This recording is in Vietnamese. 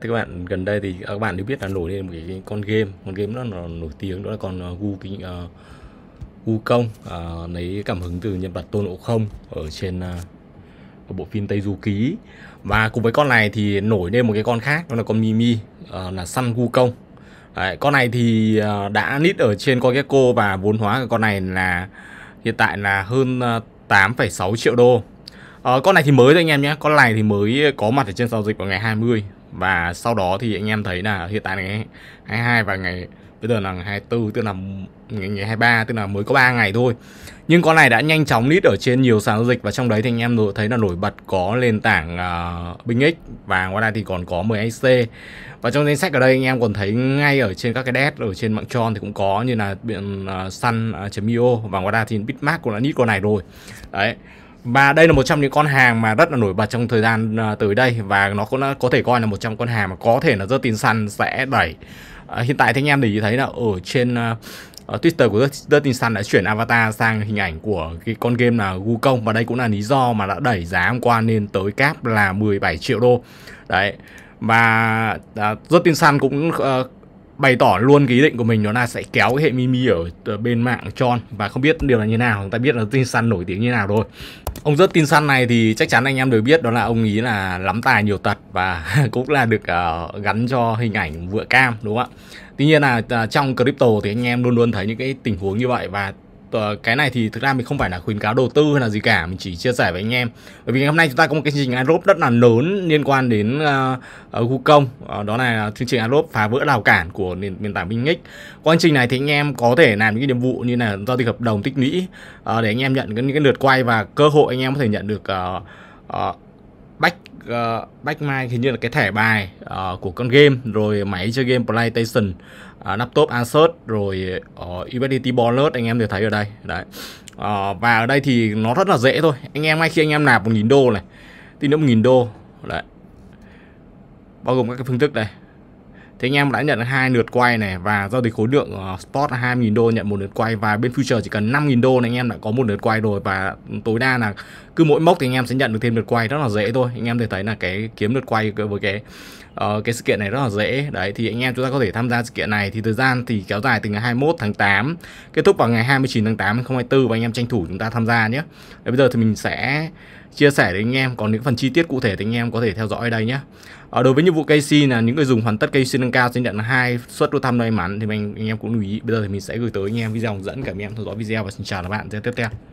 Thế các bạn gần đây thì các bạn đều biết là nổi lên một cái con game, con game nó nổi tiếng đó là con Gu ờ, uh, Wukong ờ, công ờ, lấy cảm hứng từ nhân vật Tôn Ngộ Không ở trên uh, bộ phim Tây Du Ký và cùng với con này thì nổi lên một cái con khác đó là con Mimi uh, là săn Wukong Đấy, con này thì uh, đã nít ở trên con Gecko và vốn hóa của con này là hiện tại là hơn uh, 8,6 triệu đô uh, con này thì mới thôi anh em nhé con này thì mới có mặt ở trên giao dịch vào ngày 20 và sau đó thì anh em thấy là hiện tại là ngày 22 và ngày bây giờ là ngày 24 tức là ngày, ngày 23 tức là mới có 3 ngày thôi nhưng con này đã nhanh chóng lít ở trên nhiều sàn giao dịch và trong đấy thì anh em thấy là nổi bật có nền tảng uh, à, BingX và ngoài ra thì còn có ac và trong danh sách ở đây anh em còn thấy ngay ở trên các cái desk ở trên mạng tròn thì cũng có như là biện uh, sun.io và ngoài ra thì Bitmark cũng đã lít con này rồi đấy và đây là một trong những con hàng mà rất là nổi bật trong thời gian à, tới đây và nó cũng có thể coi là một trong con hàng mà có thể là rất tin săn sẽ đẩy à, hiện tại thì anh em để ý thấy là ở trên ở à, à, Twitter của Dirty Sun đã chuyển avatar sang hình ảnh của cái con game là Wukong và đây cũng là lý do mà đã đẩy giá hôm qua lên tới cap là 17 triệu đô. Đấy. Và uh, Dirty Sun cũng uh, bày tỏ luôn cái ý định của mình đó là sẽ kéo cái hệ Mimi ở bên mạng Tron và không biết điều là như nào chúng ta biết là tin săn nổi tiếng như nào rồi ông rất tin săn này thì chắc chắn anh em đều biết đó là ông ý là lắm tài nhiều tật và cũng là được uh, gắn cho hình ảnh vựa cam đúng không ạ tuy nhiên là uh, trong crypto thì anh em luôn luôn thấy những cái tình huống như vậy và Ờ, cái này thì thực ra mình không phải là khuyến cáo đầu tư hay là gì cả mình chỉ chia sẻ với anh em bởi vì ngày hôm nay chúng ta có một cái chương trình Arop rất là lớn liên quan đến uh, công uh, đó là chương trình Arop phá vỡ rào cản của nền nền tảng binh qua quá trình này thì anh em có thể làm những cái nhiệm vụ như là giao dịch hợp đồng tích lũy uh, để anh em nhận những cái lượt quay và cơ hội anh em có thể nhận được uh, uh, bách uh, bách mai hình như là cái thẻ bài uh, của con game rồi máy chơi game PlayStation uh, laptop Asus rồi uh, USDT anh em đều thấy ở đây đấy uh, và ở đây thì nó rất là dễ thôi anh em ngay khi anh em nạp một nghìn đô này tin nữa một nghìn đô đấy bao gồm các cái phương thức đây thì anh em đã nhận hai lượt quay này và giao dịch khối lượng ờ, spot 2.000 đô nhận một lượt quay và bên future chỉ cần 5.000 đô là anh em đã có một lượt quay rồi và tối đa là cứ mỗi mốc thì anh em sẽ nhận được thêm lượt quay rất là dễ thôi. Anh em thể thấy là cái kiếm lượt quay với cái uh, cái sự kiện này rất là dễ. Đấy thì anh em chúng ta có thể tham gia sự kiện này thì thời gian thì kéo dài từ ngày 21 tháng 8 kết thúc vào ngày 29 tháng 8 2024 và anh em tranh thủ chúng ta tham gia nhé. bây giờ thì mình sẽ chia sẻ đến anh em còn những phần chi tiết cụ thể thì anh em có thể theo dõi ở đây nhé ở ờ, đối với nhiệm vụ KC là những người dùng hoàn tất KC nâng cao sẽ nhận hai suất đô thăm may mắn thì mình anh em cũng lưu ý bây giờ thì mình sẽ gửi tới anh em video hướng dẫn cảm ơn em theo dõi video và xin chào các bạn sẽ tiếp theo